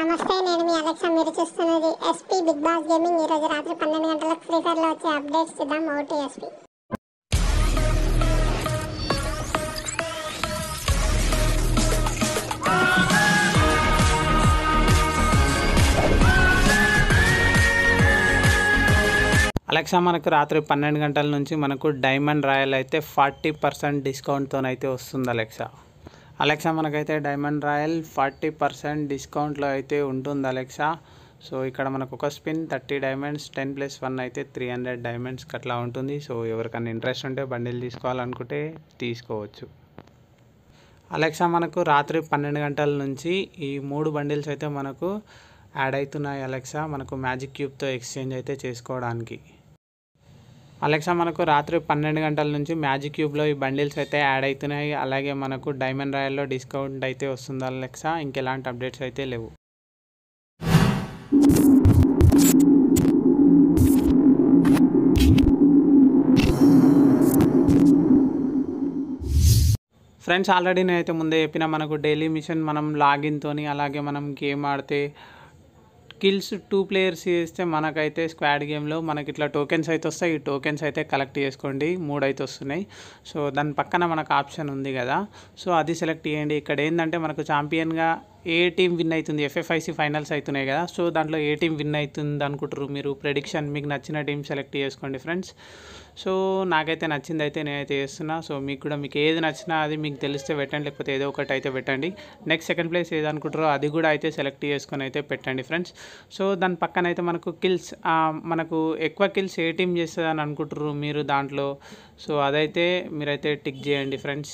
నమస్తే నేను మీ అలెక్సా మీరు చూస్తున్నది ఎస్పీ బిగ్ బాస్ గేమింగ్ ఈ రోజు రాత్రి పన్నెండు గంటలకు ఫ్రీ ఫైర్ లో వచ్చే అప్డేట్స్ చూద్దాం ఓటి ఎస్పీ అలెక్సా మనకు రాత్రి పన్నెండు గంటల నుంచి మనకు డైమండ్ రాయల్ అయితే ఫార్టీ పర్సెంట్ డిస్కౌంట్తోనైతే వస్తుంది అలెక్సా అలెక్సా మనకైతే డైమండ్ రాయల్ ఫార్టీ పర్సెంట్ డిస్కౌంట్లో అయితే ఉంటుంది అలెక్సా సో ఇక్కడ మనకు ఒక spin thirty diamonds ten plus one అయితే త్రీ హండ్రెడ్ డైమండ్స్కి అట్లా ఉంటుంది సో ఎవరికైనా ఇంట్రెస్ట్ ఉంటే బండిల్ తీసుకోవాలనుకుంటే తీసుకోవచ్చు అలెక్సా మనకు రాత్రి పన్నెండు గంటల నుంచి ఈ మూడు బండిల్స్ అయితే మనకు యాడ్ అవుతున్నాయి అలెక్సా మనకు మ్యాజిక్ క్యూబ్తో ఎక్స్చేంజ్ అయితే చేసుకోవడానికి అలెక్సా మనకు రాత్రి పన్నెండు గంటల నుంచి మ్యాజిక్ క్యూబ్లో ఈ బండిల్స్ అయితే యాడ్ అవుతున్నాయి అలాగే మనకు డైమండ్ రాయల్లో డిస్కౌంట్ అయితే వస్తుంది అలెక్సా ఇంకెలాంటి అప్డేట్స్ అయితే లేవు ఫ్రెండ్స్ ఆల్రెడీ నేనైతే ముందే చెప్పిన మనకు డైలీ మిషన్ మనం లాగిన్తోని అలాగే మనం గేమ్ ఆడితే కిల్స్ టూ ప్లేయర్స్ చేస్తే మనకైతే స్క్వాడ్ గేమ్లో మనకి ఇట్లా టోకెన్స్ అయితే వస్తాయి ఈ టోకెన్స్ అయితే కలెక్ట్ చేసుకోండి మూడు అయితే వస్తున్నాయి సో దాని పక్కన మనకు ఆప్షన్ ఉంది కదా సో అది సెలెక్ట్ చేయండి ఇక్కడ ఏంటంటే మనకు ఛాంపియన్గా ఏ టీం విన్ అవుతుంది ఎఫ్ఎఫ్ఐసి ఫైనల్స్ అవుతున్నాయి కదా సో దాంట్లో ఏ టీం విన్ అవుతుంది అనుకుంటారు మీరు ప్రెడిక్షన్ మీకు నచ్చిన టీం సెలెక్ట్ చేసుకోండి ఫ్రెండ్స్ సో నాకైతే నచ్చింది అయితే నేనైతే చేస్తున్నా సో మీకు కూడా మీకు ఏది నచ్చినా అది మీకు తెలిస్తే పెట్టండి లేకపోతే ఏదో ఒకటి అయితే పెట్టండి నెక్స్ట్ సెకండ్ ప్లేస్ ఏది అనుకుంటారో అది కూడా అయితే సెలెక్ట్ చేసుకొని అయితే పెట్టండి ఫ్రెండ్స్ సో దాని పక్కన అయితే మనకు కిల్స్ మనకు ఎక్కువ కిల్స్ ఏ టీం చేస్తుంది అని అనుకుంటారు మీరు దాంట్లో సో అదైతే మీరైతే టిక్ చేయండి ఫ్రెండ్స్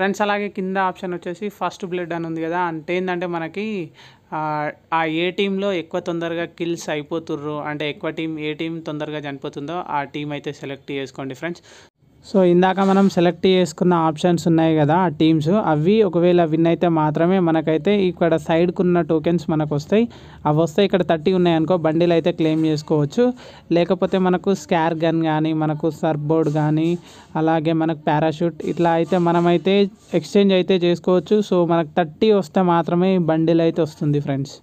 ఫ్రెండ్స్ అలాగే కింద ఆప్షన్ వచ్చేసి ఫస్ట్ బ్లడ్ అని ఉంది కదా అంటే ఏంటంటే మనకి ఆ ఏ టీంలో ఎక్కువ తొందరగా కిల్స్ అయిపోతుర్రు అంటే ఎక్కువ టీం ఏ టీం తొందరగా చనిపోతుందో ఆ టీం అయితే సెలెక్ట్ చేసుకోండి ఫ్రెండ్స్ సో ఇందాక మనం సెలెక్ట్ చేసుకున్న ఆప్షన్స్ ఉన్నాయి కదా ఆ టీమ్స్ అవి ఒకవేళ విన్ అయితే మాత్రమే మనకైతే ఇక్కడ సైడ్కు ఉన్న టోకెన్స్ మనకు వస్తాయి అవి వస్తే ఇక్కడ థర్టీ ఉన్నాయనుకో బండిలు అయితే క్లెయిమ్ చేసుకోవచ్చు లేకపోతే మనకు స్కార్ గన్ కానీ మనకు సర్ఫ్ బోర్డ్ కానీ అలాగే మనకు పారాషూట్ ఇట్లా అయితే మనమైతే ఎక్స్చేంజ్ అయితే చేసుకోవచ్చు సో మనకు థర్టీ వస్తే మాత్రమే బండిలు అయితే వస్తుంది ఫ్రెండ్స్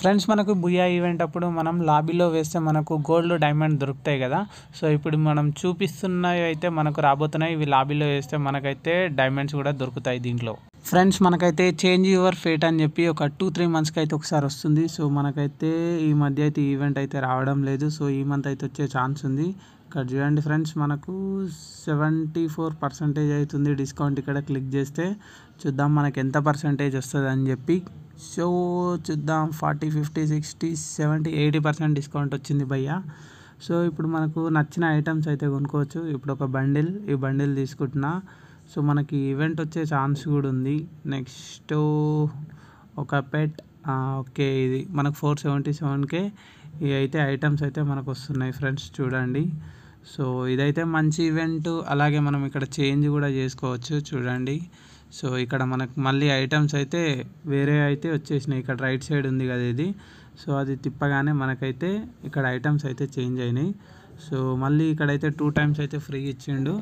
ఫ్రెండ్స్ మనకు బుయా ఈవెంట్ అప్పుడు మనం లాబీలో వేస్తే మనకు గోల్డ్ డైమండ్ దొరుకుతాయి కదా సో ఇప్పుడు మనం చూపిస్తున్నవి అయితే మనకు రాబోతున్నాయి ఇవి లాబీలో వేస్తే మనకైతే డైమండ్స్ కూడా దొరుకుతాయి దీంట్లో ఫ్రెండ్స్ మనకైతే చేంజ్ యువర్ ఫేట్ అని చెప్పి ఒక టూ త్రీ మంత్స్కి అయితే ఒకసారి వస్తుంది సో మనకైతే ఈ మధ్య అయితే ఈవెంట్ అయితే రావడం లేదు సో ఈ మంత్ అయితే వచ్చే ఛాన్స్ ఉంది ఇక్కడ చూడండి ఫ్రెండ్స్ మనకు సెవెంటీ ఫోర్ పర్సెంటేజ్ అవుతుంది డిస్కౌంట్ ఇక్కడ క్లిక్ చేస్తే చూద్దాం మనకు ఎంత పర్సెంటేజ్ వస్తుంది అని చెప్పి సో చూద్దాం forty fifty sixty seventy eighty percent discount వచ్చింది భయ్యా సో ఇప్పుడు మనకు నచ్చిన ఐటమ్స్ అయితే కొనుక్కోవచ్చు ఇప్పుడు ఒక బండిల్ ఈ బండిల్ తీసుకుంటున్నా సో మనకి ఈవెంట్ వచ్చే ఛాన్స్ కూడా ఉంది నెక్స్ట్ ఒక పెట్ ఓకే ఇది మనకు ఫోర్ సెవెంటీ సెవెన్కే ఇవి అయితే ఐటమ్స్ అయితే మనకు వస్తున్నాయి ఫ్రెండ్స్ చూడండి సో ఇదైతే మంచి ఈవెంట్ అలాగే మనం ఇక్కడ చేంజ్ కూడా చేసుకోవచ్చు చూడండి సో ఇక్కడ మనకు మళ్ళీ ఐటమ్స్ అయితే వేరే అయితే వచ్చేసినాయి ఇక్కడ రైట్ సైడ్ ఉంది కదా ఇది సో అది తిప్పగానే మనకైతే ఇక్కడ ఐటమ్స్ అయితే చేంజ్ అయినాయి సో మళ్ళీ ఇక్కడైతే టూ టైమ్స్ అయితే ఫ్రీ ఇచ్చిండు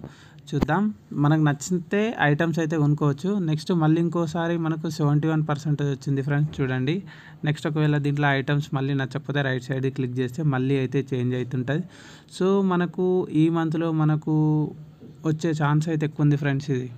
చూద్దాం మనకు నచ్చితే ఐటమ్స్ అయితే కొనుక్కోవచ్చు నెక్స్ట్ మళ్ళీ ఇంకోసారి మనకు సెవెంటీ వన్ పర్సెంట్ వచ్చింది ఫ్రెండ్స్ చూడండి నెక్స్ట్ ఒకవేళ దీంట్లో ఐటమ్స్ మళ్ళీ నచ్చకపోతే రైట్ సైడ్ క్లిక్ చేస్తే మళ్ళీ అయితే చేంజ్ అవుతుంటుంది సో మనకు ఈ మంత్లో మనకు వచ్చే ఛాన్స్ అయితే ఎక్కువ ఉంది ఫ్రెండ్స్ ఇది